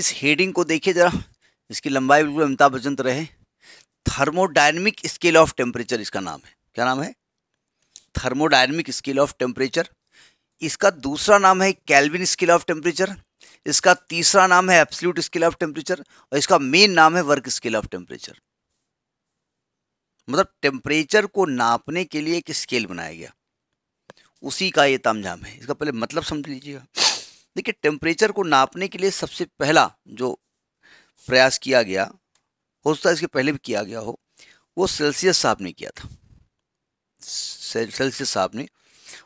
इस हेडिंग को देखिए ज़रा इसकी लंबाई बिल्कुल अमिताभ बच्चन तो रहे थर्मोडायनेमिक स्केल ऑफ टेम्परेचर इसका नाम है क्या नाम है थर्मोडायनेमिक स्केल ऑफ टेम्परेचर इसका दूसरा नाम है कैलविन स्केल ऑफ टेम्परेचर इसका तीसरा नाम है एप्सल्यूट स्केल ऑफ टेम्परेचर और इसका मेन नाम है वर्क स्केल ऑफ टेम्परेचर मतलब टेम्परेचर को नापने के लिए एक स्केल बनाया गया उसी का ये तामझाम है इसका पहले मतलब समझ लीजिएगा देखिए टेम्परेचर को नापने के लिए सबसे पहला जो प्रयास किया गया हो सकता है इसके पहले भी किया गया हो वो सेल्सियस साहब ने किया था सेल्सियस साहब ने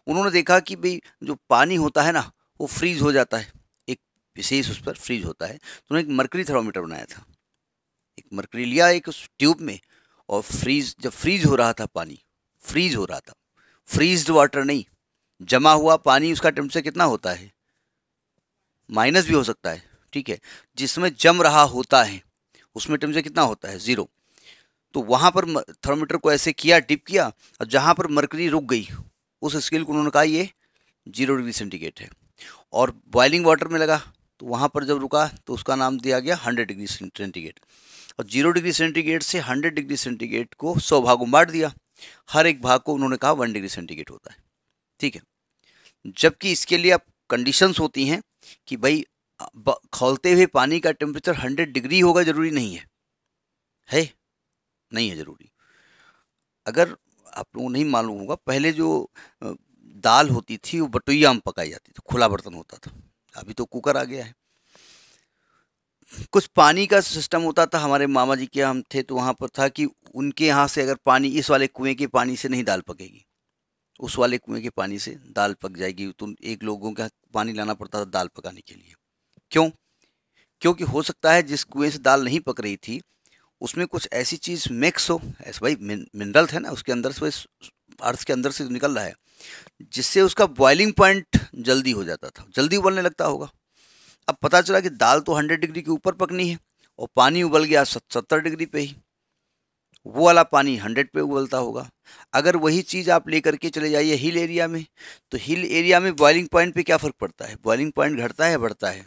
उन्होंने देखा कि भाई जो पानी होता है ना वो फ्रीज हो जाता है एक विशेष उस पर फ्रीज होता है तो उन्होंने एक मरकरी थर्मामीटर बनाया था एक मरकरी लिया एक उस ट्यूब में और फ्रीज जब फ्रीज हो रहा था पानी फ्रीज हो रहा था फ्रीज्ड वाटर नहीं जमा हुआ पानी उसका टेम्परेचर कितना होता है माइनस भी हो सकता है ठीक है जिसमें जम रहा होता है उसमें टेम्परेचर कितना होता है ज़ीरो तो वहाँ पर थर्मोमीटर को ऐसे किया डिप किया और जहाँ पर मरकरी रुक गई उस स्केल को उन्होंने कहा ये जीरो डिग्री सेंटीग्रेड है और बॉइलिंग वाटर में लगा तो वहाँ पर जब रुका तो उसका नाम दिया गया हंड्रेड डिग्री सेंटीग्रेड और जीरो डिग्री सेंटीग्रेड से हंड्रेड डिग्री सेंटीग्रेड को सौ भागों में बांट दिया हर एक भाग को उन्होंने कहा वन डिग्री सेंटीग्रेड होता है ठीक है जबकि इसके लिए अब कंडीशंस होती हैं कि भाई खोलते हुए पानी का टेम्परेचर हंड्रेड डिग्री होगा ज़रूरी नहीं है है नहीं है ज़रूरी अगर आप लोगों को नहीं मालूम होगा पहले जो दाल होती थी वो बटुइया में पकाई जाती थी खुला बर्तन होता था अभी तो कुकर आ गया है कुछ पानी का सिस्टम होता था हमारे मामा जी के हम थे तो वहाँ पर था कि उनके यहाँ से अगर पानी इस वाले कुएं के पानी से नहीं दाल पकेगी उस वाले कुएं के पानी से दाल पक जाएगी तो एक लोगों का पानी लाना पड़ता था दाल पकाने के लिए क्यों क्योंकि हो सकता है जिस कुएं से दाल नहीं पक रही थी उसमें कुछ ऐसी चीज़ मिक्स हो ऐसे भाई मिनरल है ना उसके अंदर से अर्थ के अंदर से निकल रहा है जिससे उसका बॉइलिंग पॉइंट जल्दी हो जाता था जल्दी उबलने लगता होगा अब पता चला कि दाल तो हंड्रेड डिग्री के ऊपर पकनी है और पानी उबल गया सत्तर डिग्री पे ही वो वाला पानी हंड्रेड पे उबलता होगा अगर वही चीज़ आप लेकर के चले जाइए हिल एरिया में तो हिल एरिया में बॉइलिंग पॉइंट पे क्या फ़र्क पड़ता है बॉइलिंग पॉइंट घटता है बढ़ता है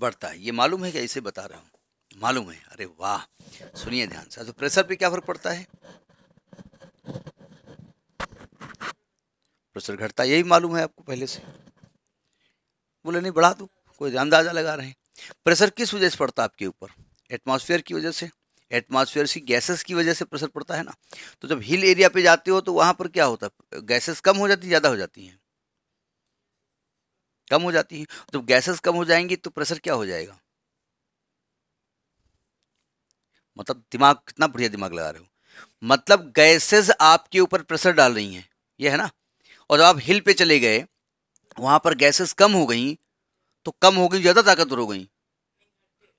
बढ़ता है ये मालूम है क्या इसे बता रहा हूँ मालूम है अरे वाह सुनिए ध्यान से तो प्रेशर पे क्या फ़र्क पड़ता है प्रेशर घटता यही मालूम है आपको पहले से बोले नहीं बढ़ा दो कोई अंदाज़ा लगा रहे हैं प्रेशर किस वजह से पड़ता है आपके ऊपर एटमॉस्फेयर की वजह से एटमॉस्फेयर सी गैसेस की वजह से प्रेशर पड़ता है ना तो जब हिल एरिया पे जाते हो तो वहाँ पर क्या होता है गैसेस कम हो जाती ज़्यादा हो जाती हैं कम हो जाती है जब गैसेस कम हो जाएंगी तो प्रेशर क्या हो जाएगा मतलब दिमाग कितना बढ़िया दिमाग लगा रहे हो मतलब गैसेस आपके ऊपर प्रेशर डाल रही हैं ये है ना और जब आप हिल पे चले गए वहाँ पर गैसेस कम हो गई तो कम हो गई ज़्यादा ताकतवर हो गई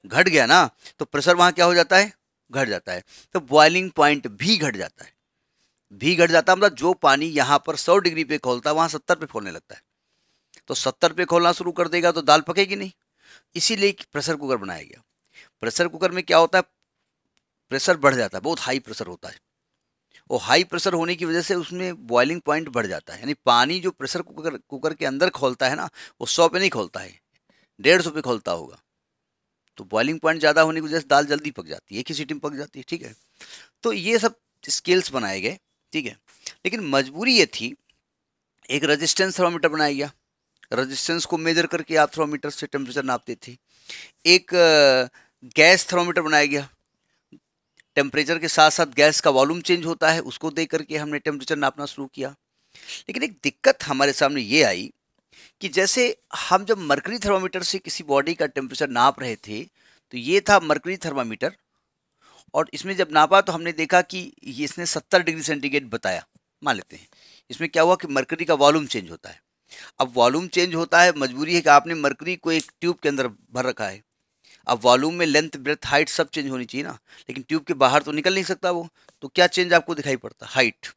घट गया ना तो प्रेशर वहाँ क्या हो जाता है घट जाता है तो बॉइलिंग पॉइंट भी घट जाता है भी घट जाता है मतलब जो पानी यहाँ पर सौ डिग्री पे खोलता है वहाँ सत्तर पे खोलने लगता है तो सत्तर पे खोलना शुरू कर देगा तो दाल पकेगी नहीं इसीलिए प्रेशर कुकर बनाया गया प्रेशर कुकर में क्या होता है प्रेशर बढ़ जाता है बहुत हाई प्रेशर होता है और हाई प्रेशर होने की वजह से उसमें बॉइलिंग पॉइंट बढ़ जाता है यानी पानी जो प्रेशर कुकर कुकर के अंदर खोलता है ना वो सौ पे नहीं खोलता है डेढ़ सौ पे खोलता होगा तो बॉइलिंग पॉइंट ज़्यादा होने की वजह से दाल जल्दी पक जाती है एक ही सीटी में पक जाती है ठीक है तो ये सब स्केल्स बनाए गए ठीक है लेकिन मजबूरी ये थी एक रजिस्टेंस थर्मामीटर बनाया गया रजिस्टेंस को मेजर करके आप थर्मामीटर से टेम्परेचर नापते थे एक गैस थर्मामीटर बनाया गया टेम्परेचर के साथ साथ गैस का वॉल्यूम चेंज होता है उसको देख करके हमने टेम्परेचर नापना शुरू किया लेकिन एक दिक्कत हमारे सामने ये आई कि जैसे हम जब मरकरी थर्मामीटर से किसी बॉडी का टेम्परेचर नाप रहे थे तो ये था मरकरी थर्मामीटर और इसमें जब नापा तो हमने देखा कि ये इसने 70 डिग्री सेंटीग्रेड बताया मान लेते हैं इसमें क्या हुआ कि मरकरी का वॉल्यूम चेंज होता है अब वॉल्यूम चेंज होता है मजबूरी है कि आपने मरकरी को एक ट्यूब के अंदर भर रखा है अब वॉल्यूम में लेंथ ब्रेथ हाइट सब चेंज होनी चाहिए ना लेकिन ट्यूब के बाहर तो निकल नहीं सकता वो तो क्या चेंज आपको दिखाई पड़ता हाइट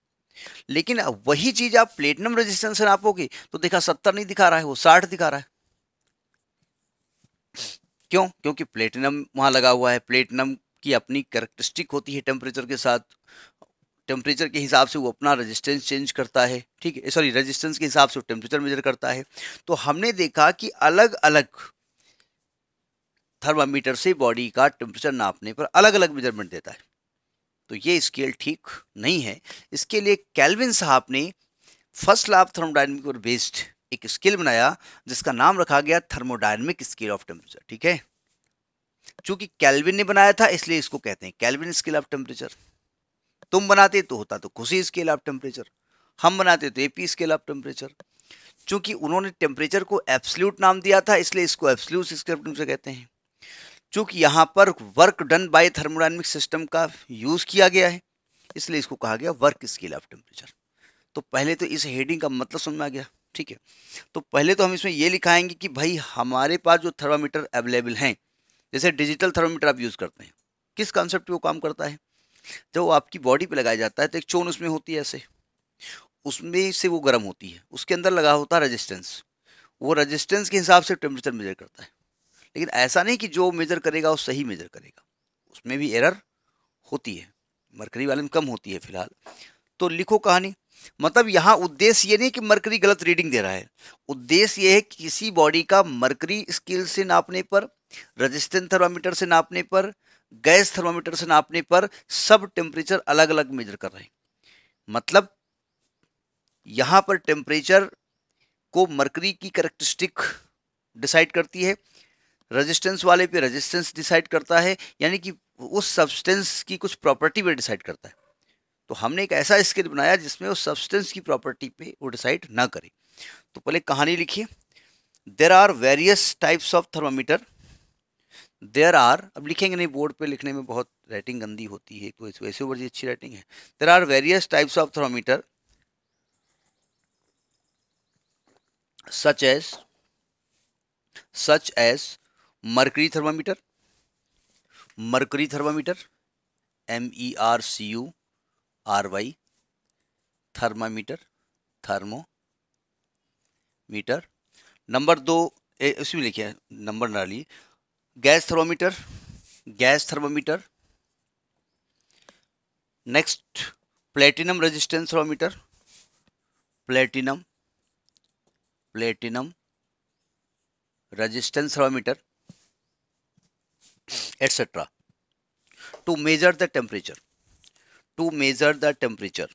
लेकिन वही चीज आप प्लेटिनम रेजिस्टेंस नापोगे तो देखा सत्तर नहीं दिखा रहा है वो साठ दिखा रहा है क्यों क्योंकि प्लेटिनम वहां लगा हुआ है प्लेटिनम की अपनी करेक्टरिस्टिक होती है टेम्परेचर के साथ टेम्परेचर के हिसाब से वो अपना रेजिस्टेंस चेंज करता है ठीक है सॉरी रेजिस्टेंस के हिसाब से वो टेम्परेचर मेजर करता है तो हमने देखा कि अलग अलग थर्मामीटर से बॉडी का टेम्परेचर नापने पर अलग अलग मेजरमेंट देता है तो ये स्केल ठीक नहीं है इसके लिए कैलविन साहब ने फर्स्ट लाभ थर्मोडाइनमिक पर बेस्ड एक स्केल बनाया जिसका नाम रखा गया थर्मोडाइनमिक स्केल ऑफ टेम्परेचर ठीक है चूंकि कैलविन ने बनाया था इसलिए इसको कहते हैं कैलविन स्केल ऑफ टेम्परेचर तुम बनाते तो होता तो खुशी स्केल ऑफ टेम्परेचर हम बनाते तो एपी स्केल ऑफ टेम्परेचर चूंकि उन्होंने टेम्परेचर को एब्सल्यूट नाम दिया था इसलिए इसको एब्सल्यूट स्केल ऑफ टेम्परेचर कहते हैं चूंकि यहाँ पर work done by thermodynamic system का यूज़ किया गया है इसलिए इसको कहा गया वर्क स्केल ऑफ टेम्परेचर तो पहले तो इस हेडिंग का मतलब समझ में आ गया ठीक है तो पहले तो हम इसमें ये लिखाएंगे कि भाई हमारे पास जो थर्मामीटर अवेलेबल हैं जैसे डिजिटल थर्मामीटर आप यूज़ करते हैं किस कॉन्सेप्ट वो काम करता है जब वो आपकी बॉडी पे लगाया जाता है तो एक चोन उसमें होती है ऐसे उसमें से वो गर्म होती है उसके अंदर लगा होता है रजिस्टेंस वो रजिस्टेंस के हिसाब से टेम्परेचर मेजर करता है लेकिन ऐसा नहीं कि जो मेज़र करेगा वो सही मेज़र करेगा उसमें भी एरर होती है मरकरी वाले में कम होती है फिलहाल तो लिखो कहानी मतलब यहाँ उद्देश्य ये नहीं कि मरकरी गलत रीडिंग दे रहा है उद्देश्य ये है कि किसी बॉडी का मरकरी स्केल से नापने पर रजिस्टेंस थर्मामीटर से नापने पर गैस थर्मामीटर से नापने पर सब टेम्परेचर अलग अलग मेजर कर रहे हैं मतलब यहाँ पर टेम्परेचर को मरकरी की करेक्टरिस्टिक डिसाइड करती है रेजिस्टेंस वाले पे रेजिस्टेंस डिसाइड करता है यानी कि उस सब्सटेंस की कुछ प्रॉपर्टी पे डिसाइड करता है तो हमने एक ऐसा स्केच बनाया जिसमें उस सब्सटेंस की प्रॉपर्टी पे वो डिसाइड ना करे तो पहले कहानी लिखिए there are various types of thermometer there are अब लिखेंगे नहीं बोर्ड पर लिखने में बहुत राइटिंग गंदी होती है तो वैसे ऊपर अच्छी राइटिंग है there are various types of thermometer such as such as mercury thermometer mercury thermometer M E R C U R Y thermometer thermometer number दो ए, उसमें लिखिए नंबर ना लिए gas thermometer gas thermometer next platinum resistance thermometer platinum platinum resistance thermometer etc. To measure the temperature. To measure the temperature.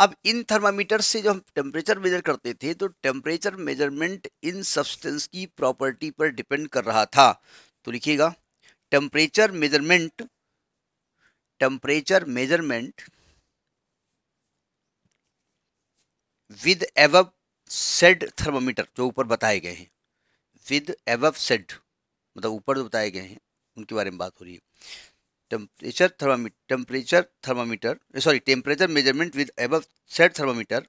अब इन thermometer से जो हम टेम्परेचर मेजर करते थे तो टेम्परेचर मेजरमेंट इन सब्सटेंस की प्रॉपर्टी पर डिपेंड कर रहा था तो लिखिएगा temperature measurement temperature measurement with above said thermometer जो ऊपर बताए गए हैं विद एवव सेट मतलब ऊपर जो बताए गए हैं उनके बारे में बात हो रही है temperature thermometer temperature thermometer sorry temperature measurement with above set thermometer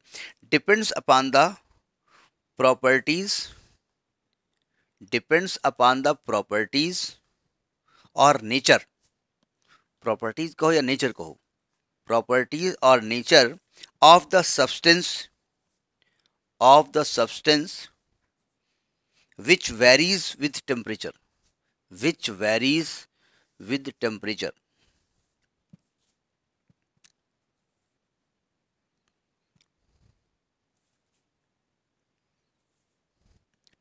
depends upon the properties depends upon the properties और नेचर प्रॉपर्टीज कहो या नेचर कहो प्रॉपर्टीज और nature of the substance of the substance which varies with temperature which varies with temperature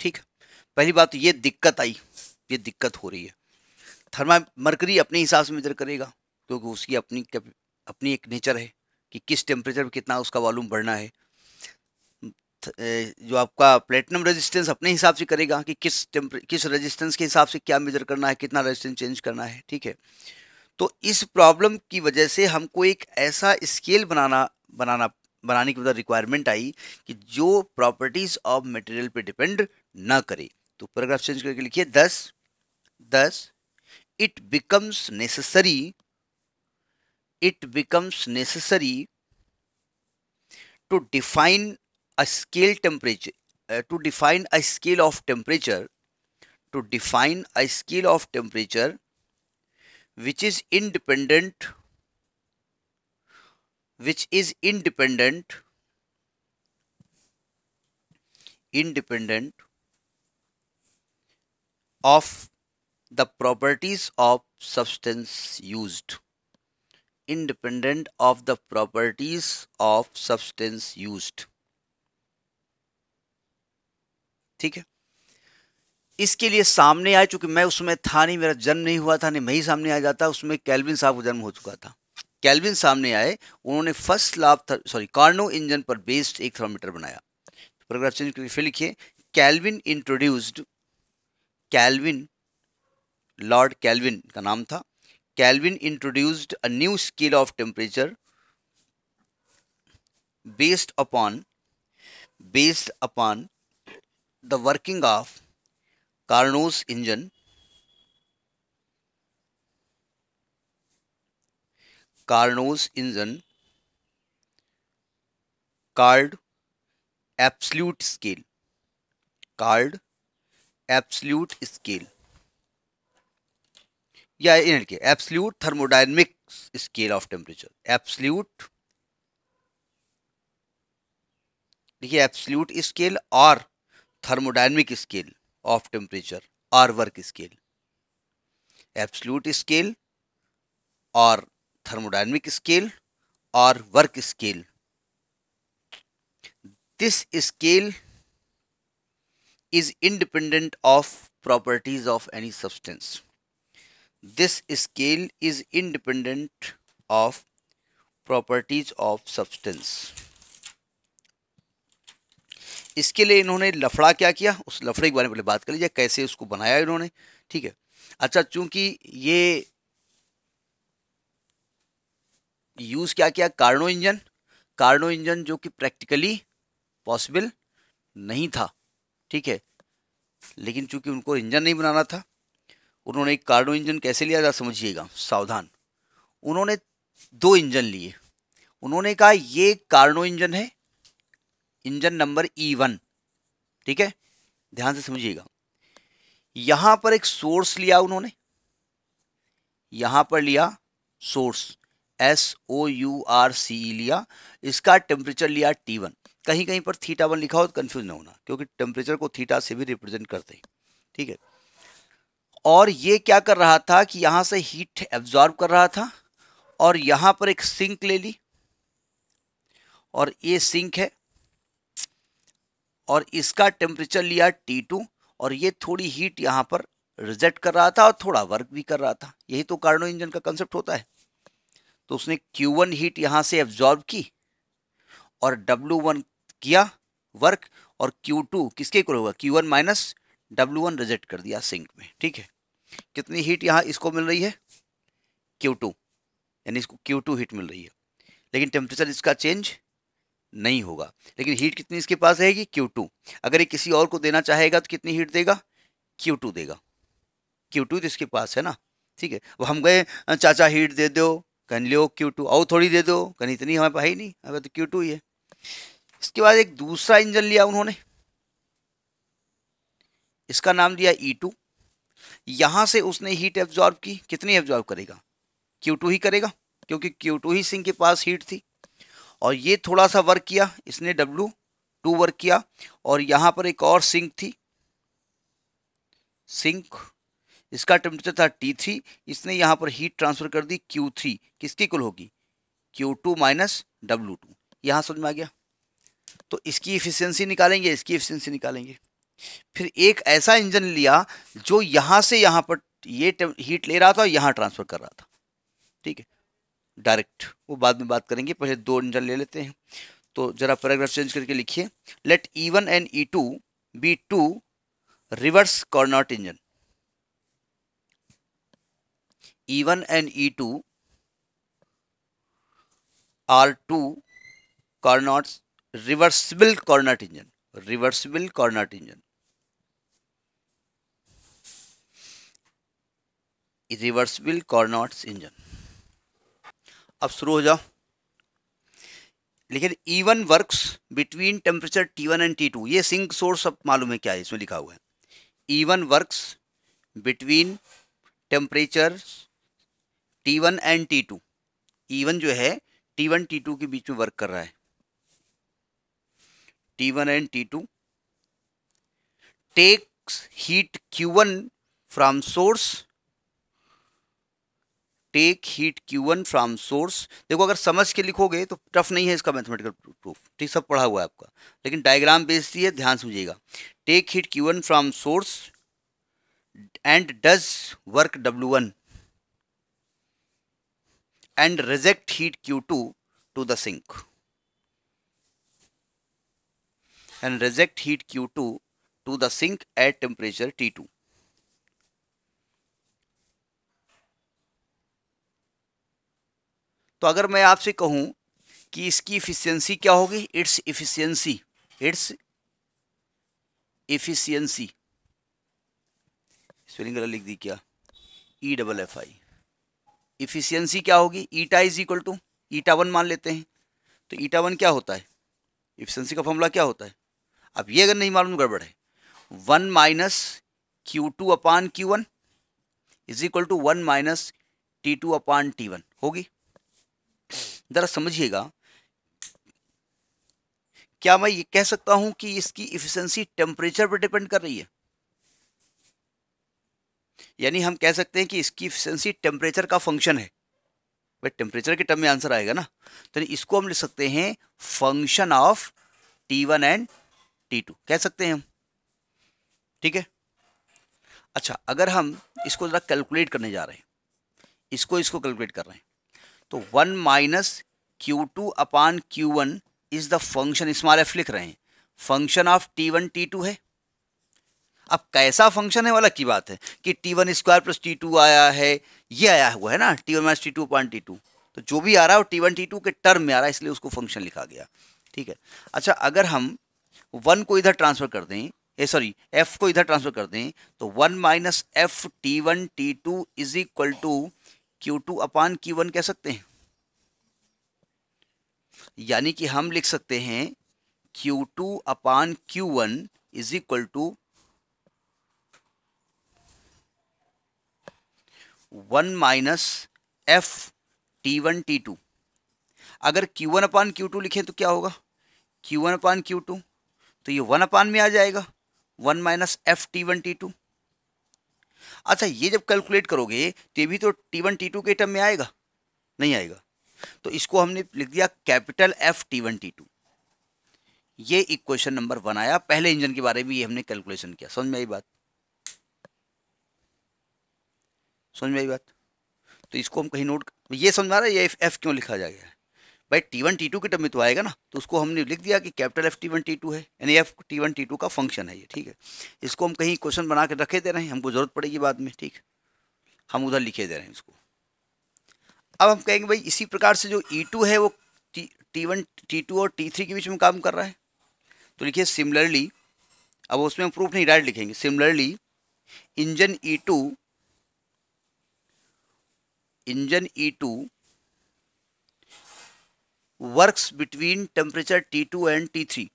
ठीक पहली बात तो ये दिक्कत आई ये दिक्कत हो रही है थर्मा मरकरी अपने हिसाब से मेजर करेगा क्योंकि उसकी अपनी अपनी एक नेचर है कि किस टेम्परेचर पर कितना उसका वॉल्यूम बढ़ना है जो आपका प्लेटिनम रेजिस्टेंस अपने हिसाब से करेगा कि किस किस रेजिस्टेंस के हिसाब से क्या मेजर करना है कितना रेजिस्टेंस चेंज करना है ठीक है तो इस प्रॉब्लम की वजह से हमको एक ऐसा स्केल बनाना बनाना बनाने की मतलब रिक्वायरमेंट आई कि जो प्रॉपर्टीज ऑफ मटेरियल पे डिपेंड ना करे तो पैराग्राफ चेंज करके लिखिए दस दस it becomes necessary it becomes necessary to define a scale temperature uh, to define a scale of temperature to define a scale of temperature which is independent which is independent independent of the properties of substance used independent of the properties of substance used ठीक है इसके लिए सामने आए चूंकि मैं उसमें था नहीं मेरा जन्म नहीं हुआ था नहीं मैं ही सामने आ जाता उसमें कैलविन साहब का जन्म हो चुका था कैलविन सामने आए उन्होंने फर्स्ट लाभ सॉरी कार्नो इंजन पर बेस्ड एक थर्मोमीटर बनाया प्रोग्राफ चेंज फिर लिखिए Kelvin introduced Kelvin Lord Kelvin का नाम था Kelvin introduced a new scale of temperature based upon based upon the working of Carnot's engine Carnot's engine called absolute scale called absolute scale या इनके absolute thermodynamic scale of temperature absolute देखिए absolute scale और thermodynamic scale of temperature are work scale absolute scale और thermodynamic scale और work scale this scale is independent of properties of any substance this scale is independent of properties of substance इसके लिए इन्होंने लफड़ा क्या किया उस लफड़े के बारे में पहले बात कर लीजिए कैसे उसको बनाया इन्होंने ठीक है अच्छा चूंकि ये यूज़ क्या किया कार्नो इंजन कार्नो इंजन जो कि प्रैक्टिकली पॉसिबल नहीं था ठीक है लेकिन चूंकि उनको इंजन नहीं बनाना था उन्होंने एक कार्डो इंजन कैसे लिया जा समझिएगा सावधान उन्होंने दो इंजन लिए उन्होंने कहा ये कार्नो इंजन है engine number E e one ठीक है ध्यान से समझिएगा यहां पर एक सोर्स लिया उन्होंने यहां पर लिया source S O U R C E लिया इसका टेम्परेचर लिया टी वन कहीं कहीं पर थीटा वन लिखा हो तो कंफ्यूज ना होना क्योंकि टेम्परेचर को थीटा से भी रिप्रेजेंट करते हैं ठीक है और ये क्या कर रहा था कि यहां से हीट एब्जॉर्ब कर रहा था और यहां पर एक सिंक ले ली और ये सिंक है और इसका टेम्परेचर लिया टी टू और ये थोड़ी हीट यहाँ पर रिजेक्ट कर रहा था और थोड़ा वर्क भी कर रहा था यही तो कार्नो इंजन का कंसेप्ट होता है तो उसने Q1 हीट यहाँ से एब्जॉर्ब की और W1 किया वर्क और Q2 किसके इक्वल होगा Q1 माइनस वन रिजेक्ट कर दिया सिंक में ठीक है कितनी हीट यहाँ इसको मिल रही है Q2 यानी इसको Q2 हीट मिल रही है लेकिन टेम्परेचर इसका चेंज नहीं होगा लेकिन हीट कितनी इसके पास रहेगी Q2 अगर ये किसी और को देना चाहेगा तो कितनी हीट देगा Q2 देगा Q2 तो इसके पास है ना ठीक है वो हम गए चाचा हीट दे दो कहीं लियो Q2 और थोड़ी दे दो कहीं इतनी हमारे पास ही नहीं हमें तो Q2 ही है इसके बाद एक दूसरा इंजन लिया उन्होंने इसका नाम दिया E2 यहाँ से उसने हीट एब्जॉर्ब की कितनी एब्जॉर्ब करेगा टू ही करेगा क्योंकि टू ही सिंह के पास हीट थी और ये थोड़ा सा वर्क किया इसने डब्लू टू वर्क किया और यहाँ पर एक और सिंक थी सिंक इसका टेम्परेचर था टी थ्री इसने यहाँ पर हीट ट्रांसफर कर दी क्यू थ्री किसकी कुल होगी Q two minus W two यहाँ समझ में आ गया तो इसकी इफिशियंसी निकालेंगे इसकी इफिशियंसी निकालेंगे फिर एक ऐसा इंजन लिया जो यहाँ से यहाँ पर ये हीट ले रहा था और यहाँ ट्रांसफर कर रहा था ठीक है डायरेक्ट वो बाद में बात करेंगे पहले दो इंजन ले लेते हैं तो जरा पैराग्राफ चेंज करके लिखिए let E one and E two be two reverse Carnot engine E one and E two are two Carnot reversible Carnot engine reversible Carnot engine reversible Carnot's engine अब शुरू हो जाओ लेकिन even works between temperature T one and T two ये sink source अब मालूम है क्या है इसमें लिखा हुआ है even works between temperature T one and T two even जो है टी वन टी टू के बीच में वर्क कर रहा है T one and T two takes heat Q one from source take heat Q1 from source देखो अगर समझ के लिखोगे तो टफ नहीं है इसका मैथमेटिकल प्रूफ ठीक सब पढ़ा हुआ है आपका लेकिन डायग्राम बेस्ड ही है ध्यान समझिएगा take heat Q1 from source and does work W1 and reject heat Q2 two to the sink and Q two Q2 the sink at temperature T two तो अगर मैं आपसे कहूं कि इसकी इफ़िशियंसी क्या होगी its efficiency its efficiency spelling गलत लिख दी क्या E double F I efficiency क्या होगी eta is equal to eta one मान लेते हैं तो ईटा वन क्या होता है इफिशियंसी का फॉर्मूला क्या होता है अब ये अगर नहीं मालूम गड़बड़ है one minus Q two upon Q one is equal to one minus T two upon T one होगी ज़रा समझिएगा क्या मैं ये कह सकता हूं कि इसकी इफिशेंसी टेम्परेचर पर डिपेंड कर रही है यानी हम कह सकते हैं कि इसकी इफिशेंसी टेम्परेचर का फंक्शन है भाई टेम्परेचर के टर्म में आंसर आएगा ना तो इसको हम लिख सकते हैं function of T one and T two कह सकते हैं हम ठीक है अच्छा अगर हम इसको ज़रा कैलकुलेट करने जा रहे हैं इसको इसको कैलकुलेट कर रहे हैं तो one minus Q two upon Q one is the function small F लिख रहे हैं function of T one T two है अब कैसा फंक्शन है वाला अलग की बात है कि T one square plus T two आया है ये आया हुआ है ना T one minus T two upon T two तो जो भी आ रहा है वो टी वन टी टू के टर्म में आ रहा है इसलिए उसको फंक्शन लिखा गया ठीक है अच्छा अगर हम वन को इधर ट्रांसफर कर दें ए सॉरी एफ को इधर ट्रांसफर कर दें तो one minus F T one T two is equal to two upon one कह सकते हैं यानी कि हम लिख सकते हैं Q2 two upon Q one is equal to one minus F T one T two अगर Q1 one upon Q to लिखें तो क्या होगा Q1 one upon Q to तो ये वन अपान में आ जाएगा one minus F T one T two अच्छा ये जब कैलकुलेट करोगे तो ये भी तो टी वन टी टू के टर्म में आएगा नहीं आएगा तो इसको हमने लिख दिया capital F T one T two ये इक्वेशन नंबर वन आया पहले इंजन के बारे में ये हमने कैलकुलेशन किया समझ में आई बात समझ में आई बात तो इसको हम कहीं नोट ये समझ में आ रहा है ये एफ क्यों लिखा जा गया है भाई टी वन टी टू के टर्म में तो आएगा ना तो उसको हमने लिख दिया कि capital F T one T two है यानी F T one T two का फंक्शन है ये ठीक है इसको हम कहीं क्वेश्चन बना के रखे दे रहे हैं हमको ज़रूरत पड़ेगी बाद में ठीक हम उधर लिखे दे रहे हैं इसको अब हम कहेंगे भाई इसी प्रकार से जो ई e टू है वो टी वन टी टू और टी थ्री के बीच में काम कर रहा है तो लिखिए सिमिलरली अब उसमें हम प्रूफ नहीं डायरेक्ट लिखेंगे similarly engine E two engine E two works between temperature T two and T three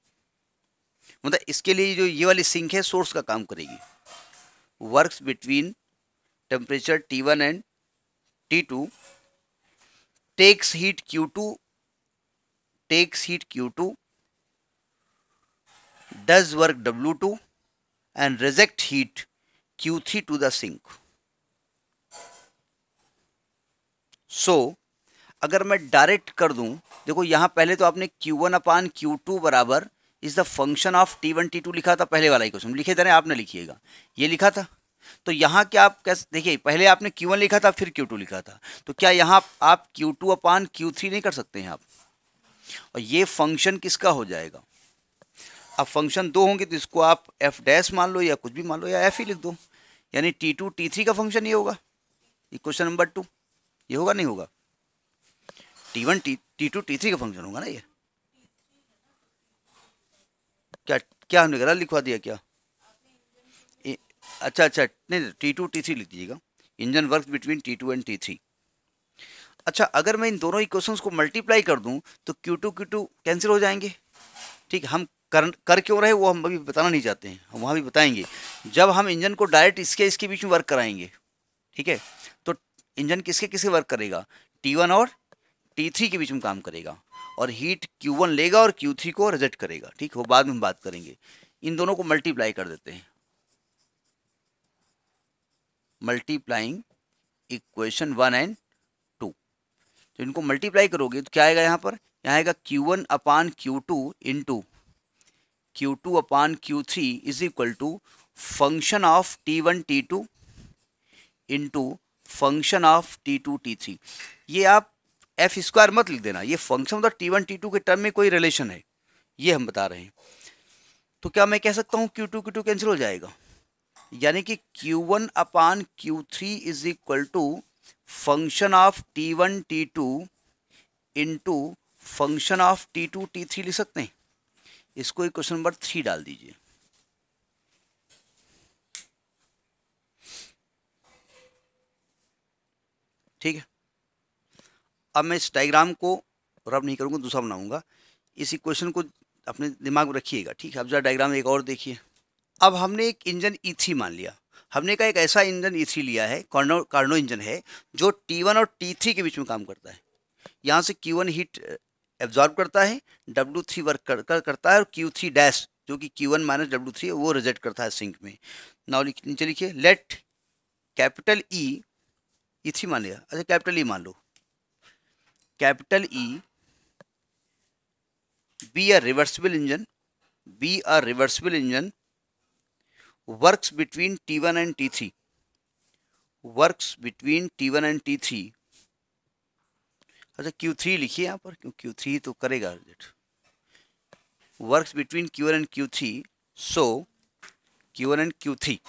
मतलब इसके लिए जो ये वाली सिंक है सोर्स का काम करेगी works between temperature T one and T two takes heat Q two takes heat Q two does work two and reject heat Q three to the sink so So, अगर मैं direct कर दूं देखो यहाँ पहले तो आपने Q1 one upon Q two बराबर is the function of T1 T2 T लिखा था पहले वाला क्वेश्चन लिखे थे आपने लिखिएगा ये लिखा था तो यहाँ क्या आप कैसे देखिए पहले आपने Q1 लिखा था फिर Q2 लिखा था तो क्या यहाँ आप Q2 टू अपान क्यू नहीं कर सकते हैं आप और ये फंक्शन किसका हो जाएगा अब फंक्शन दो होंगे तो इसको आप एफ डैश मान लो या कुछ भी मान लो या एफ ही लिख दो यानी टी टू टी थ्री का फंक्शन ये होगा ये क्वेश्चन नंबर टू ये होगा नहीं होगा T one T T two T three का फंक्शन होगा ना ये क्या क्या हमने गलत लिखवा दिया क्या ए, अच्छा अच्छा नहीं टी टू टी थ्री लिख दीजिएगा engine work between T two and T three अच्छा अगर मैं इन दोनों इक्वेशंस को मल्टीप्लाई कर दूं तो Q two Q two cancel हो जाएंगे ठीक है हम कर कर क्यों रहे वो हम अभी बताना नहीं चाहते हैं हम वहाँ भी बताएंगे जब हम इंजन को डायरेक्ट इसके इसके बीच में वर्क कराएंगे ठीक है तो इंजन किसके किसके वर्क करेगा टी वन और T3 के बीच में काम करेगा और हीट Q1 लेगा और Q3 को रिजेक्ट करेगा ठीक वो बाद में हम बात करेंगे इन दोनों को मल्टीप्लाई कर देते हैं multiplying equation one and two तो इनको मल्टीप्लाई करोगे तो क्या आएगा यहाँ पर यहाँ आएगा Q one upon Q two into Q two upon Q three is equal to function of T one T two into function of T two T three ये आप एफ स्क्वायर मत लिख देना ये function मतलब T one T two के term में कोई रिलेशन है ये हम बता रहे हैं तो क्या मैं कह सकता हूँ Q two Q two cancel हो जाएगा यानी कि Q one upon Q three is equal to function of T one T two into function of T two T three लिख सकते हैं इसको क्वेश्चन नंबर थ्री डाल दीजिए ठीक है अब मैं इस डाइग्राम को रब नहीं करूँगा दूसरा बनाऊँगा इस इक्वेशन को अपने दिमाग में रखिएगा ठीक है अब जरा डाइग्राम एक और देखिए अब हमने एक इंजन ई e मान लिया हमने का एक ऐसा इंजन ई e लिया है कार्नो कार्नो इंजन है जो टी वन और टी थ्री के बीच में काम करता है यहाँ से क्यू वन हीट एब्जॉर्ब करता है डब्ल्यू थ्री वर्क कर, कर करता है और क्यू थ्री डैश जो कि Q one minus W three वो रिजेक्ट करता है सिंक में लिख नीचे लिखिए लेट कैपिटल ई ई मान लिया अच्छा कैपिटल ई e मान लो capital E B R reversible engine B R reversible engine works between T one and T three works between T one and T three अच्छा क्यू थ्री लिखिए यहाँ पर क्यों क्यू थ्री तो करेगा result works between Q one and Q three so Q one and Q three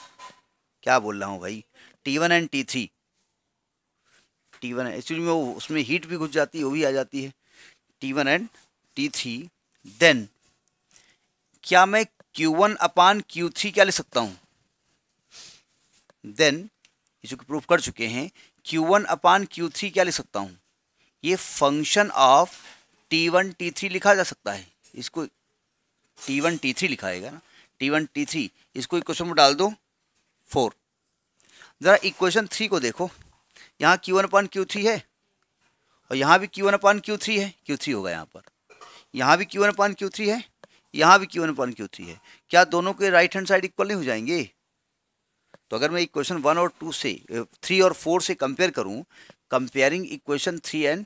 क्या बोल रहा हूँ भाई T one and T three T one actually में वो उसमें हीट भी घुस जाती है वो भी आ जाती है T one and T three then क्या मैं Q one upon Q three क्या ले सकता हूँ देन इसको प्रूफ कर चुके हैं Q one upon Q three क्या ले सकता हूँ ये function of T one T three लिखा जा सकता है इसको टी वन टी थ्री लिखाएगा ना टी वन टी थ्री इसको इक्वेशन में डाल दो फोर ज़रा इक्वेशन थ्री को देखो यहाँ वन अपान क्यू थ्री है और यहाँ भी वन अपान क्यू थ्री है क्यू थ्री होगा यहाँ पर यहाँ भी Q one upon Q three है यहाँ भी Q one upon Q three है क्या दोनों के राइट हैंड साइड इक्वल नहीं हो जाएंगे तो अगर मैं इक्वेशन वन और टू से थ्री और फोर से कंपेयर करूं comparing equation three and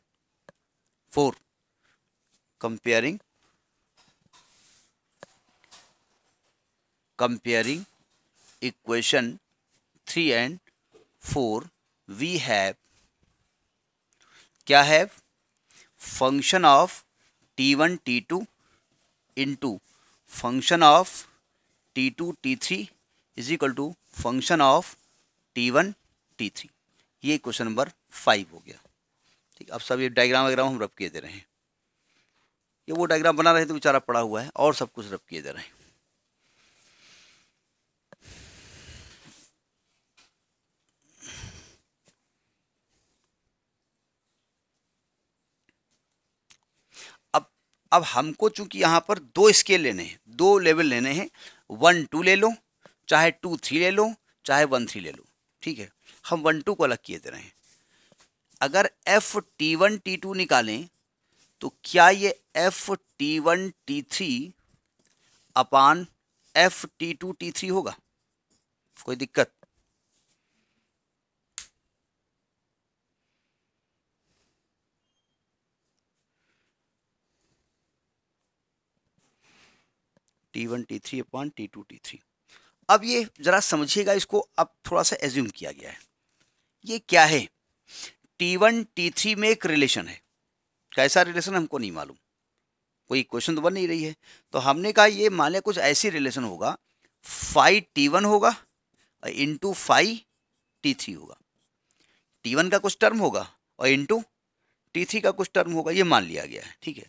four comparing comparing equation three and four we have क्या have function of T one T two into function of T two T three is equal to function of T one T three ये question number five हो गया ठीक अब सब ये diagram वगैरह हम रब किए दे रहे हैं ये वो डायग्राम बना रहे थे बेचारा पड़ा हुआ है और सब कुछ रब किए दे रहे हैं अब हमको चूंकि यहाँ पर दो स्केल लेने हैं दो लेवल लेने हैं वन टू ले लो चाहे टू थ्री ले लो चाहे वन थ्री ले लो ठीक है हम वन टू को अलग किए दे रहे हैं अगर F T one T two निकालें तो क्या ये F T one T three upon F T two T three होगा कोई दिक्कत T one T three upon T two T three अब ये ज़रा समझिएगा इसको अब थोड़ा सा एज्यूम किया गया है ये क्या है टी वन टी थ्री में एक रिलेशन है कैसा रिलेशन हमको नहीं मालूम कोई क्वेश्चन तो बन नहीं रही है तो हमने कहा ये मान लिया कुछ ऐसी रिलेशन होगा फाइव टी वन होगा इंटू फाइव टी थ्री होगा टी वन का कुछ टर्म होगा और इंटू टी थ्री का कुछ टर्म होगा ये मान लिया गया है ठीक है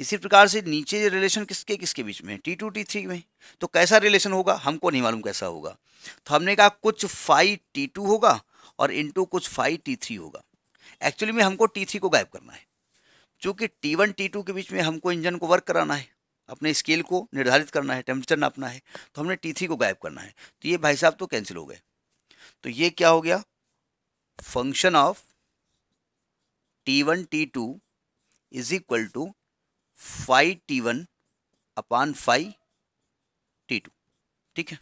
इसी प्रकार से नीचे रिलेशन किसके किसके बीच में है टी टू टी थ्री में तो कैसा रिलेशन होगा हमको नहीं मालूम कैसा होगा तो हमने कहा कुछ फाइव टी टू होगा और इंटू कुछ फाइव टी थ्री होगा एक्चुअली में हमको टी थ्री को गायब करना है चूँकि टी वन टी टू के बीच में हमको इंजन को वर्क कराना है अपने स्केल को निर्धारित करना है टेम्परेचर नापना है तो हमने टी थ्री को गायब करना है तो ये भाई साहब तो कैंसिल हो गए तो ये क्या हो गया function of T one T two is equal to five T one upon five T two ठीक है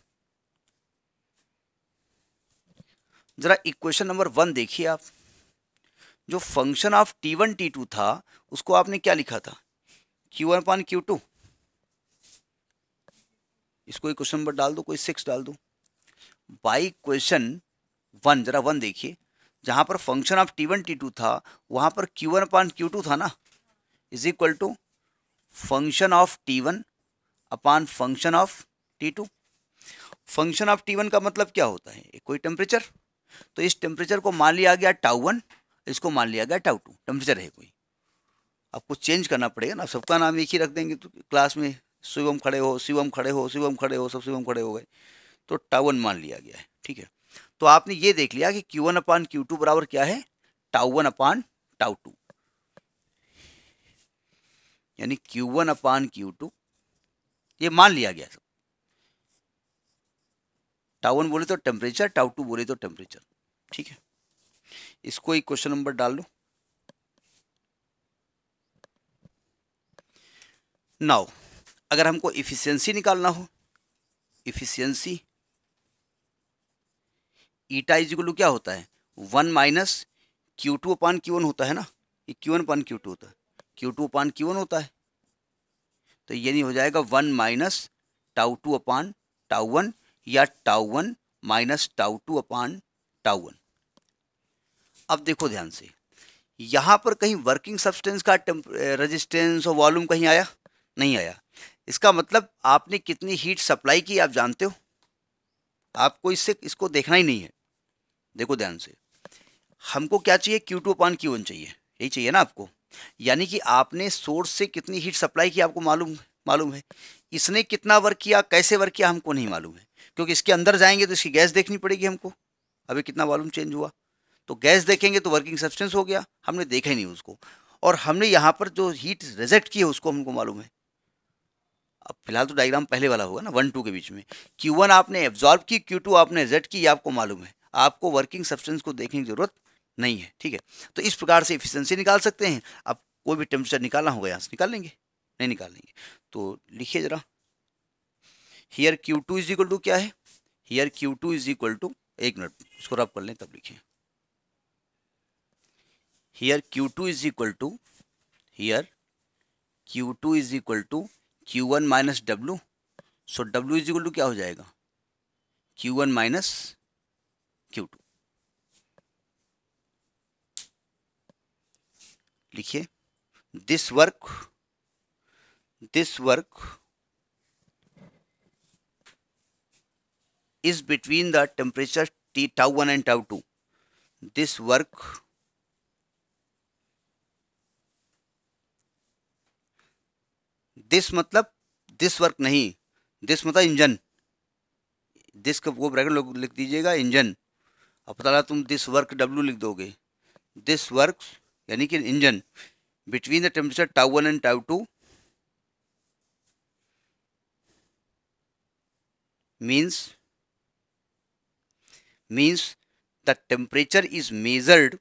जरा इक्वेशन नंबर वन देखिए आप जो function of T one T to था उसको आपने क्या लिखा था Q one upon Q two इसको इक्वेशन नंबर डाल दो कोई सिक्स डाल दो बाई क्वेश्चन वन जरा वन देखिए जहां पर फंक्शन of T one T to था वहां पर Q one upon Q two था ना is equal to function of T one upon function of T two function of T one का मतलब क्या होता है कोई टेम्परेचर तो इस टेम्परेचर को मान लिया गया टाउ वन इसको मान लिया गया टाउ टू टेम्परेचर है कोई अब कुछ चेंज करना पड़ेगा ना सबका नाम एक ही रख देंगे तो क्लास में शिवम खड़े हो शिवम खड़े हो शिवम खड़े हो सब शिवम खड़े हो गए तो टाउन मान लिया गया है ठीक है तो आपने ये देख लिया कि क्यू वन अपान क्यू बराबर क्या है tau one upon tau two यानी Q one upon Q two ये मान लिया गया सब टाउ वन बोले तो टेम्परेचर टाउ टू बोले तो टेम्परेचर ठीक है इसको एक क्वेश्चन नंबर डाल लो नाउ अगर हमको इफिशियंसी निकालना हो इफिशियंसी ईटा इजिकलू क्या होता है one minus Q two upon Q one होता है ना ये Q one upon Q two होता है Q two upon Q one होता है तो ये नहीं हो जाएगा one minus tau two upon tau one या tau one minus tau two upon tau one अब देखो ध्यान से यहाँ पर कहीं वर्किंग सब्सटेंस का रेजिस्टेंस और वॉल्यूम कहीं आया नहीं आया इसका मतलब आपने कितनी हीट सप्लाई की आप जानते हो आपको इससे इसको देखना ही नहीं है देखो ध्यान से हमको क्या चाहिए Q two upon Q one चाहिए यही चाहिए ना आपको यानी कि आपने सोर्स से कितनी हीट सप्लाई की आपको मालूम मालूम है इसने कितना वर्क किया कैसे वर्क किया हमको नहीं मालूम है क्योंकि इसके अंदर जाएंगे तो इसकी गैस देखनी पड़ेगी हमको अभी कितना वॉल्यूम चेंज हुआ तो गैस देखेंगे तो वर्किंग सब्सटेंस हो गया हमने देखा ही नहीं उसको और हमने यहाँ पर जो हीट रिजेक्ट की है उसको हमको मालूम है अब फिलहाल तो डायग्राम पहले वाला होगा ना वन टू के बीच में क्यू वन आपने एब्जॉर्ब की क्यू टू आपने रिजेक्ट की आपको मालूम है आपको वर्किंग सब्सटेंस को देखने की जरूरत नहीं है ठीक है तो इस प्रकार से इफिशेंसी निकाल सकते हैं अब कोई भी टेम्परेचर निकालना होगा यहाँ से निकाल लेंगे नहीं निकाल लेंगे तो लिखिए ज़रा here Q two is equal to क्या है here Q two is equal to एक मिनट इसको रब कर लें तब लिखिए here Q two is equal to here Q two is equal to Q one minus W so W is equal to क्या हो जाएगा Q one minus Q two लिखिए this work this work is between the temperature T tau one and tau to this work this मतलब this work नहीं this मतलब engine this का वो bracket लोग लिख दीजिएगा इंजन अब पता तुम दिस वर्क डब्ल्यू लिख दोगे दिस वर्क यानी कि engine between the temperature tau one and tau two means means the temperature is measured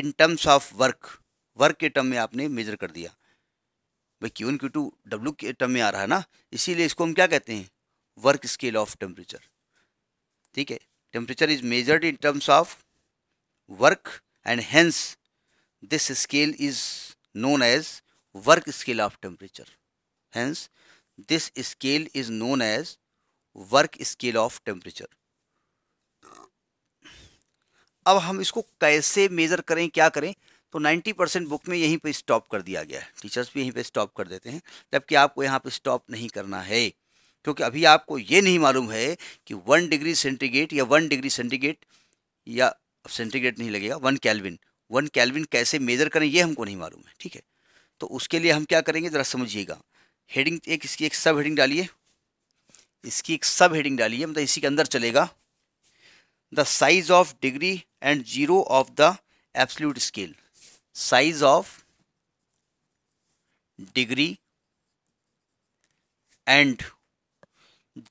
in terms of work work के टर्म में आपने मेजर कर दिया भाई Q and Q two W के टर्म में आ रहा है ना इसीलिए इसको हम क्या कहते हैं वर्क स्केल ऑफ टेम्परेचर ठीक है temperature is measured in terms of work and hence this scale is known as work scale of temperature. Hence, this scale is known as work scale of temperature. अब हम इसको कैसे measure करें क्या करें तो 90 परसेंट बुक में यहीं पे स्टॉप कर दिया गया है टीचर्स भी यहीं पे स्टॉप कर देते हैं जबकि आपको यहाँ पे स्टॉप नहीं करना है क्योंकि अभी आपको ये नहीं मालूम है कि वन डिग्री सेंटीग्रेड या वन डिग्री सेंटीग्रेड या सेंटीग्रेड नहीं लगेगा वन कैलविन वन कैलविन कैसे मेजर करें ये हमको नहीं मालूम है ठीक है तो उसके लिए हम क्या करेंगे ज़रा समझिएगा हेडिंग एक इसकी एक सब हेडिंग डालिए इसकी एक सब हेडिंग डालिए मतलब इसी के अंदर चलेगा the size of degree and zero of the absolute scale size of degree and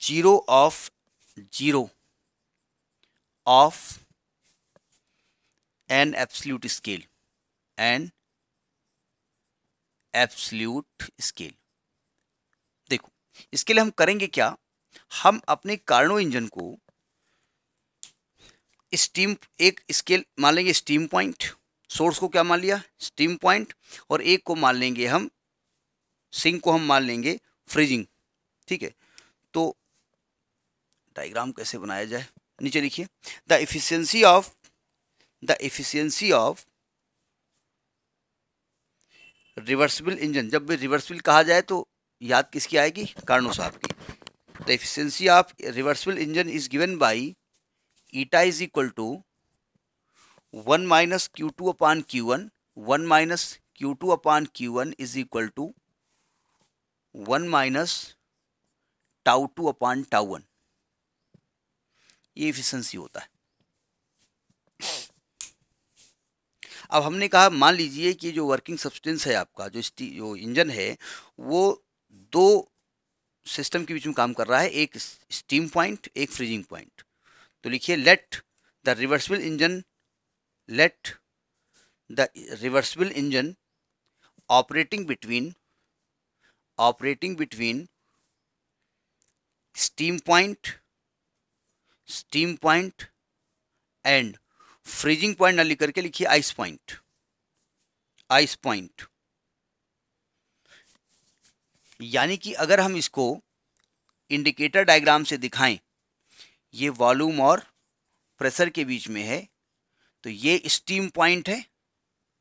zero of zero of an absolute scale an absolute scale देखो इसके लिए हम करेंगे क्या हम अपने कार्नो इंजन को स्टीम एक स्केल मान लेंगे स्टीम पॉइंट सोर्स को क्या मान लिया स्टीम पॉइंट और एक को मान लेंगे हम सिंक को हम मान लेंगे फ्रीजिंग ठीक है तो डायग्राम कैसे बनाया जाए नीचे लिखिए the efficiency of the efficiency of reversible engine जब भी रिवर्सिबल कहा जाए तो याद किसकी आएगी कार्नो साहब की the efficiency of reversible engine is given by eta is equal to one minus Q two upon Q one one minus Q two upon Q one is equal to one minus tau two upon tau one ये efficiency होता है अब हमने कहा मान लीजिए कि जो वर्किंग सब्सटेंस है आपका जो जो इंजन है वो दो सिस्टम के बीच में काम कर रहा है एक स्टीम पॉइंट एक फ्रीजिंग पॉइंट तो लिखिए let the reversible engine let the reversible engine operating between operating between steam point steam point and freezing point ना लिख करके लिखिए आइस पॉइंट आइस पॉइंट यानी कि अगर हम इसको इंडिकेटर डायग्राम से दिखाएं ये वॉल्यूम और प्रेशर के बीच में है तो ये स्टीम पॉइंट है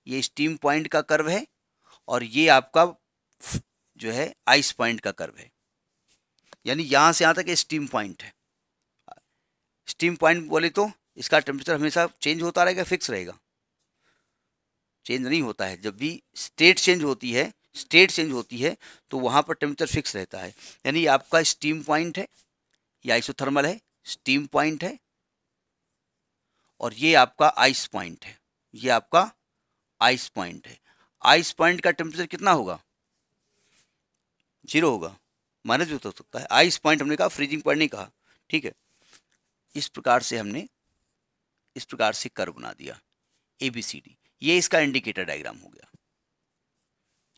ये स्टीम पॉइंट का कर्व है और ये आपका जो है आइस पॉइंट का कर्व है यानी यहां से यहां तक स्टीम पॉइंट है स्टीम पॉइंट बोले तो इसका टेम्परेचर हमेशा चेंज होता रहेगा फिक्स रहेगा चेंज नहीं होता है जब भी स्टेट चेंज होती है स्टेट चेंज होती है तो वहाँ पर टेम्परेचर फिक्स रहता है यानी आपका स्टीम पॉइंट है आइसो आइसोथर्मल है स्टीम पॉइंट है और ये आपका आइस पॉइंट है ये आपका आइस पॉइंट है आइस पॉइंट का टेम्परेचर कितना होगा जीरो होगा माइनस भी हो सकता है आइस पॉइंट हमने कहा फ्रीजिंग पॉइंट नहीं कहा ठीक है इस प्रकार से हमने इस प्रकार से कर बना दिया ए बी सी डी ये इसका इंडिकेटर डायग्राम हो गया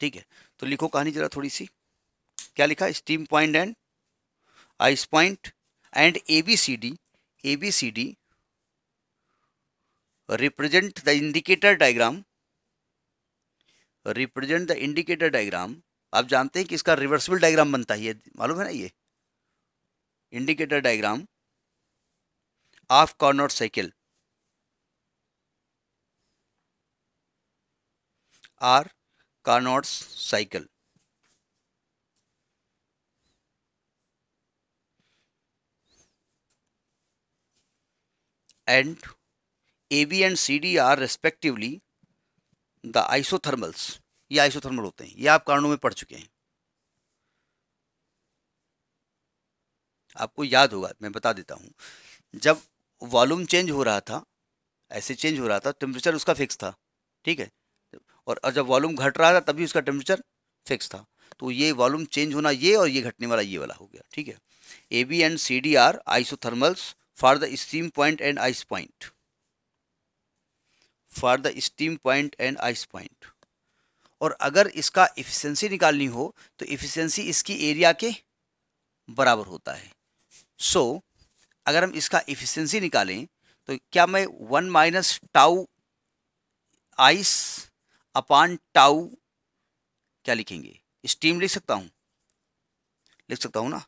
ठीक है तो लिखो कहानी जरा थोड़ी सी क्या लिखा steam point and ice point and A B C D A B C D represent the indicator diagram represent the indicator diagram आप जानते हैं कि इसका रिवर्सिबल डायग्राम बनता ही है मालूम है ना ये indicator diagram of Carnot cycle cycle Carnot's cycle. And AB and CD are respectively the isothermals. ये आइसोथर्मल होते हैं ये आप कारणों में पढ़ चुके हैं आपको याद होगा मैं बता देता हूँ जब वॉल्यूम चेंज हो रहा था ऐसे चेंज हो रहा था टेम्परेचर उसका फिक्स था ठीक है और जब वॉल्यूम घट रहा था तभी उसका टेम्परेचर फिक्स था तो ये वॉल्यूम चेंज होना ये और ये घटने वाला ये वाला हो गया ठीक है A B and C D are isothermals for the steam point and ice point for the steam point and ice point और अगर इसका इफिशेंसी निकालनी हो तो इफिशेंसी इसकी एरिया के बराबर होता है सो so, अगर हम इसका इफिशेंसी निकालें तो क्या मैं one minus tau ice upon tau क्या लिखेंगे स्टीम लिख सकता हूँ लिख सकता हूँ ना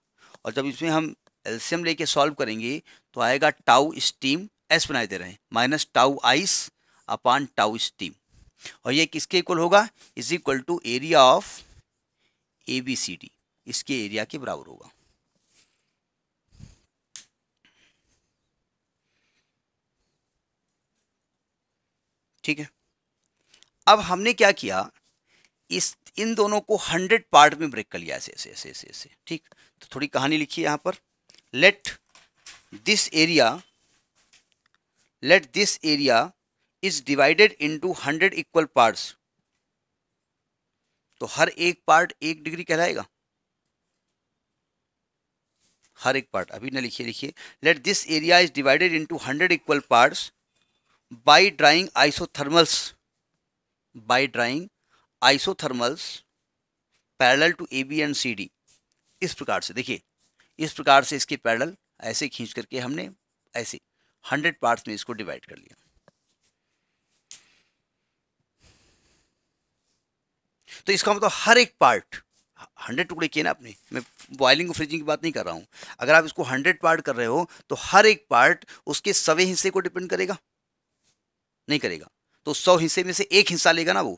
और जब इसमें हम एल्सियम लेके सॉल्व करेंगे तो आएगा टाउ स्टीम एस बनाए दे रहे हैं minus tau ice upon tau steam और ये किसके इक्वल होगा is equal to area of A B C D इसके एरिया के बराबर होगा ठीक है अब हमने क्या किया इस इन दोनों को हंड्रेड पार्ट में ब्रेक कर लिया ऐसे ऐसे ऐसे ऐसे ऐसे ठीक तो थोड़ी कहानी लिखी है यहां पर let this area let this area is divided into hundred equal parts तो हर एक पार्ट एक डिग्री कहलाएगा हर एक पार्ट अभी ना लिखिए लिखिए let this area is divided into hundred equal parts by drawing isothermals by drawing isothermals parallel to A B and C D इस प्रकार से देखिए इस प्रकार से इसके पैरल ऐसे खींच करके हमने ऐसे हंड्रेड पार्ट्स में इसको डिवाइड कर लिया तो इसका मतलब हर एक पार्ट हंड्रेड टुकड़े किए ना आपने मैं बॉइलिंग और फ्रीजिंग की बात नहीं कर रहा हूं अगर आप इसको हंड्रेड पार्ट कर रहे हो तो हर एक पार्ट उसके सवे हिस्से को डिपेंड करेगा नहीं करेगा तो सौ हिस्से में से एक हिस्सा लेगा ना वो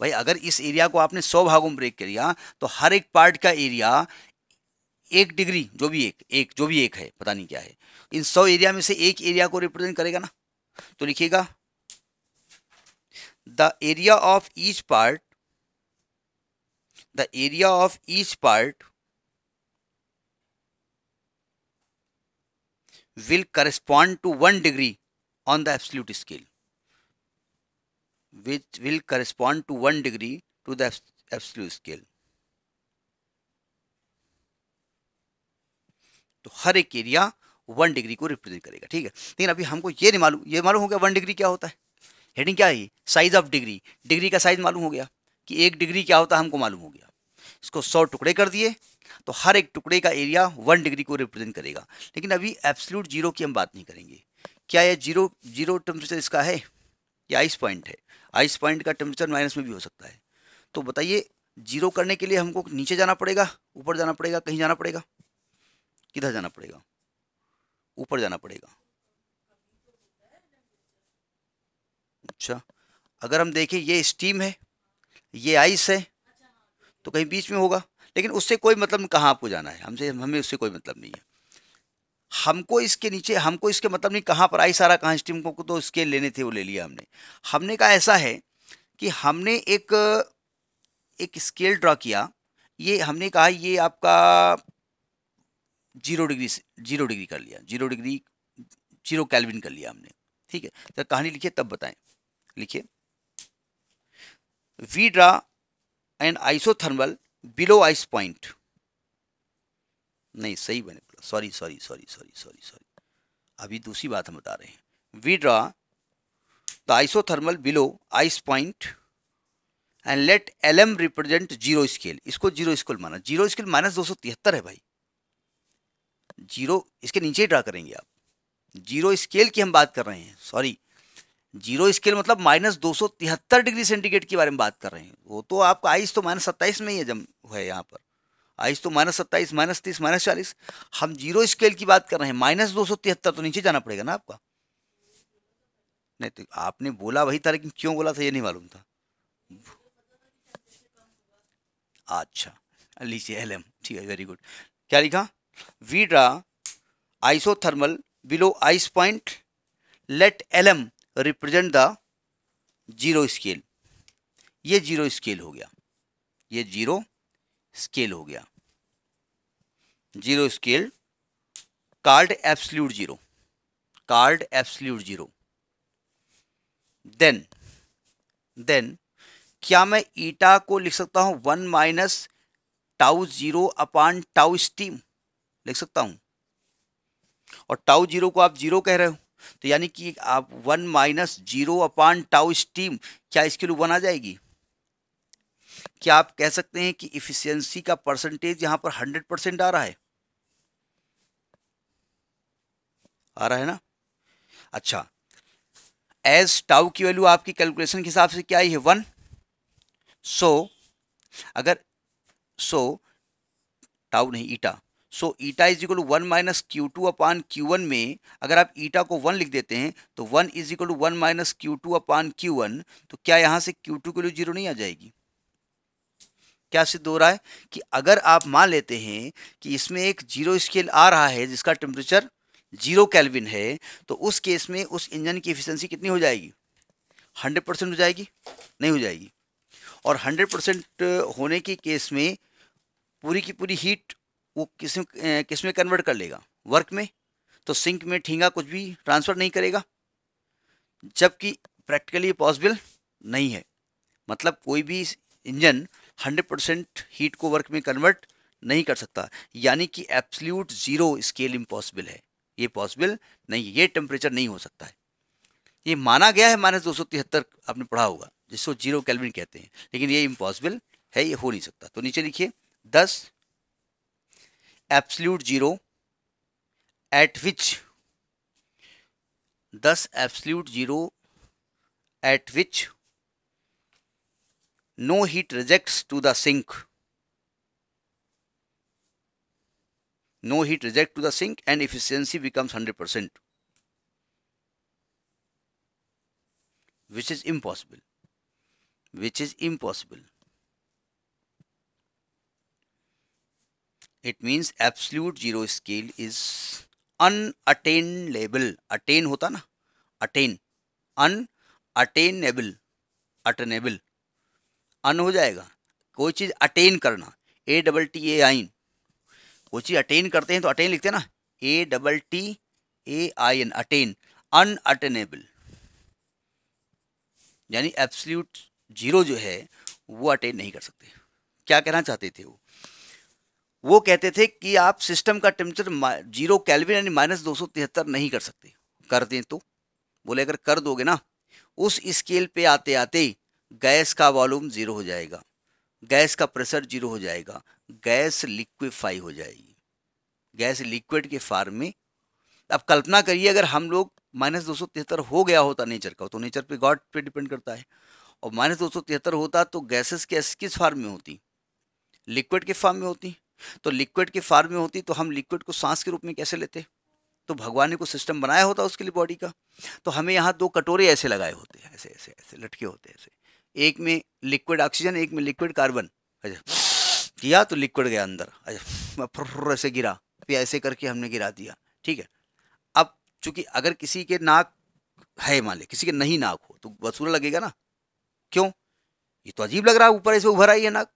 भाई अगर इस एरिया को आपने सौ भागों में ब्रेक कर लिया तो हर एक पार्ट का एरिया एक डिग्री जो भी एक एक जो भी एक है पता नहीं क्या है इन सौ एरिया में से एक एरिया को रिप्रेजेंट करेगा ना तो लिखिएगा the area of each part the area of each part will correspond to one degree on the absolute scale which will correspond to 1 degree to the absolute scale. तो हर एक एरिया वन डिग्री को represent करेगा ठीक है लेकिन अभी हमको ये नहीं मालूम ये मालूम हो गया वन डिग्री क्या होता है हेडिंग क्या है साइज ऑफ डिग्री डिग्री का साइज मालूम हो गया कि एक डिग्री क्या होता है हमको मालूम हो गया इसको सौ टुकड़े कर दिए तो हर एक टुकड़े का एरिया वन डिग्री को रिप्रेजेंट करेगा लेकिन अभी एब्सोल्यूट जीरो की हम बात नहीं करेंगे क्या यह जीरो जीरो टेम्परेचर इसका है या आइस पॉइंट है आइस पॉइंट का टेम्परेचर माइनस में भी हो सकता है तो बताइए जीरो करने के लिए हमको नीचे जाना पड़ेगा ऊपर जाना पड़ेगा कहीं जाना पड़ेगा किधर जाना पड़ेगा ऊपर जाना पड़ेगा अच्छा अगर हम देखें ये स्टीम है ये आइस है तो कहीं बीच में होगा लेकिन उससे कोई मतलब कहाँ आपको जाना है हमसे हमें उससे कोई मतलब नहीं है हमको इसके नीचे हमको इसके मतलब नहीं कहाँ पर आई सारा कहाँ स्टीम को तो इसके लेने थे वो ले लिया हमने हमने कहा ऐसा है कि हमने एक एक स्केल ड्रा किया ये हमने कहा ये आपका जीरो डिग्री से जीरो डिग्री कर लिया जीरो डिग्री जीरो कैलविन कर लिया हमने ठीक है तो कहानी लिखिए तब बताएं लिखिए we draw and isothermal below ice point नहीं सही बने sorry sorry sorry sorry sorry sorry अभी दूसरी बात हम बता रहे हैं we draw the isothermal below ice point and let L M represent zero scale इसको जीरो स्केल माना जीरो स्केल माइनस दो सौ तिहत्तर है भाई जीरो इसके नीचे ही ड्रा करेंगे आप जीरो स्केल की हम बात कर रहे हैं सॉरी जीरो स्केल मतलब माइनस दो सौ तिहत्तर डिग्री सेंटीग्रेड के बारे में बात कर रहे हैं वो तो आपका आइस तो माइनस सत्ताईस में ही है जम है यहाँ पर आज तो माइनस सत्ताईस माइनस तीस माइनस चालीस हम जीरो स्केल की बात कर रहे हैं माइनस दो सौ तिहत्तर तो नीचे जाना पड़ेगा ना आपका नहीं तो आपने बोला वही था लेकिन क्यों बोला था ये नहीं मालूम था अच्छा लीजिए एल एम ठीक है वेरी गुड क्या लिखा we draw iso isothermal below ice point let L M represent the zero scale ये जीरो स्केल हो गया ये जीरो स्केल हो गया zero scale called absolute zero called absolute zero then then क्या मैं ईटा को लिख सकता हूं one minus tau zero upon tau steam लिख सकता हूं और टाउ जीरो को आप जीरो कह रहे हो तो यानी कि आप one minus zero upon tau steam क्या लिए वन आ जाएगी क्या आप कह सकते हैं कि इफिशियंसी का परसेंटेज यहां पर हंड्रेड परसेंट आ रहा है आ रहा है ना अच्छा एज टाउ की वैल्यू आपकी कैलकुलेशन के हिसाब से क्या आई है वन सो अगर सो टाउ नहीं eta so eta is equal to one minus Q two upon Q one में अगर आप ईटा को वन लिख देते हैं तो one is equal to one minus Q two upon Q one तो क्या यहां से क्यू टू के लिए जीरो नहीं आ जाएगी क्या सिद्ध हो रहा है कि अगर आप मान लेते हैं कि इसमें एक जीरो स्केल आ रहा है जिसका टेम्परेचर जीरो कैलविन है तो उस केस में उस इंजन की एफिशिएंसी कितनी हो जाएगी हंड्रेड परसेंट हो जाएगी नहीं हो जाएगी और हंड्रेड परसेंट होने के केस में पूरी की पूरी हीट वो किस किस में कन्वर्ट कर लेगा वर्क में तो सिंक में ठींगा कुछ भी ट्रांसफ़र नहीं करेगा जबकि प्रैक्टिकली पॉसिबल नहीं है मतलब कोई भी इंजन 100 परसेंट हीट को वर्क में कन्वर्ट नहीं कर सकता यानी कि एब्सल्यूट ज़ीरो स्केल इम्पॉसिबल है ये पॉसिबल नहीं ये टेम्परेचर नहीं हो सकता है ये माना गया है माइनस दो आपने पढ़ा होगा जिसको जीरो कैलविन कहते हैं लेकिन ये इम्पॉसिबल है ये हो नहीं सकता तो नीचे लिखिए दस absolute zero at which this absolute zero at which no heat rejects to the sink no heat reject to the sink and efficiency becomes 100% which is impossible which is impossible it means absolute zero scale is unattainable attain hota na attain unattainable attainable अन हो जाएगा कोई चीज़ attain करना ए double T ए आइन कोई चीज़ attain करते हैं तो अटेन लिखते हैं ना A double T A I N attain unattainable यानी एब्सल्यूट जीरो जो है वो अटेन नहीं कर सकते क्या कहना चाहते थे वो वो कहते थे कि आप सिस्टम का टेम्परेचर जीरो कैलविन यानी माइनस दो नहीं कर सकते कर दें तो बोले अगर कर दोगे ना उस स्केल पे आते आते गैस का वॉल्यूम ज़ीरो हो जाएगा गैस का प्रेशर जीरो हो जाएगा गैस लिक्विफाई हो जाएगी गैस लिक्विड के फार्म में अब कल्पना करिए अगर हम लोग माइनस दो हो गया होता नेचर का तो नेचर पे गॉड पे डिपेंड करता है और माइनस दो होता तो गैसेस के किस फार्म में होती लिक्विड के फार्म में होती तो लिक्विड के फार्म में होती तो हम लिक्विड को सांस के रूप में कैसे लेते तो भगवान ने को सिस्टम बनाया होता उसके लिए बॉडी का तो हमें यहाँ दो कटोरे ऐसे लगाए होते हैं ऐसे ऐसे ऐसे लटके होते ऐसे एक में लिक्विड ऑक्सीजन एक में लिक्विड कार्बन अच्छा किया तो लिक्विड गया अंदर अच्छा ऐसे गिरा फिर ऐसे करके हमने गिरा दिया ठीक है अब चूंकि अगर किसी के नाक है मान ले किसी के नहीं नाक हो तो वसूला लगेगा ना क्यों ये तो अजीब लग रहा है ऊपर ऐसे उभर आई है नाक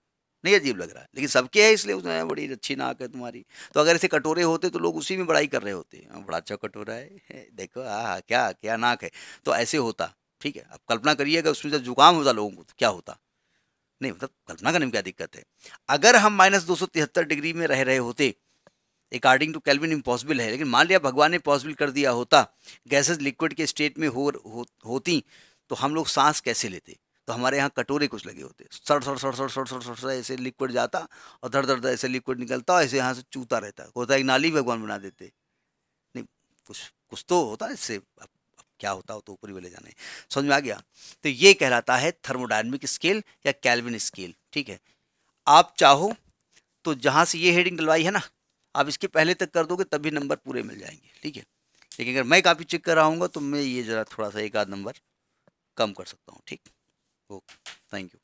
नहीं अजीब लग रहा है लेकिन सबके है इसलिए उसने बड़ी अच्छी नाक है तुम्हारी तो अगर ऐसे कटोरे होते तो लोग उसी में बड़ाई कर रहे होते हाँ, बड़ा अच्छा कटोरा है देखो हाँ, हाँ क्या क्या नाक है तो ऐसे होता ठीक है अब कल्पना करिएगा उसमें जब जुकाम होता लोगों को तो क्या होता नहीं मतलब कल्पना करने में क्या दिक्कत है अगर हम माइनस दो डिग्री में रह रहे होते अकॉर्डिंग टू कैलविन इम्पॉसिबल है लेकिन मान लिया भगवान ने पॉसिबल कर दिया होता गैसेज लिक्विड के स्टेट में हो, हो होती तो हम लोग सांस कैसे लेते तो हमारे यहाँ कटोरे कुछ लगे होते सड़ सड़ सड़ सड़ सड़ सड़ सड़ सड़ ऐसे लिक्विड जाता और धड़ धड़ ऐसे लिक्विड निकलता और ऐसे यहाँ से चूता रहता होता एक नाली भगवान बना देते नहीं कुछ कुछ तो होता इससे अब क्या होता हो तो ऊपरी वाले जाने समझ में आ गया तो ये कहलाता है थर्मोडायनमिक स्केल या कैलविन स्केल ठीक है आप चाहो तो जहाँ से ये हेडिंग डलवाई है ना आप इसके पहले तक कर दोगे तभी नंबर पूरे मिल जाएंगे ठीक है लेकिन अगर मैं काफी चेक कराऊंगा तो मैं ये ज़रा थोड़ा सा एक आध नंबर कम कर सकता हूँ ठीक ओके थैंक यू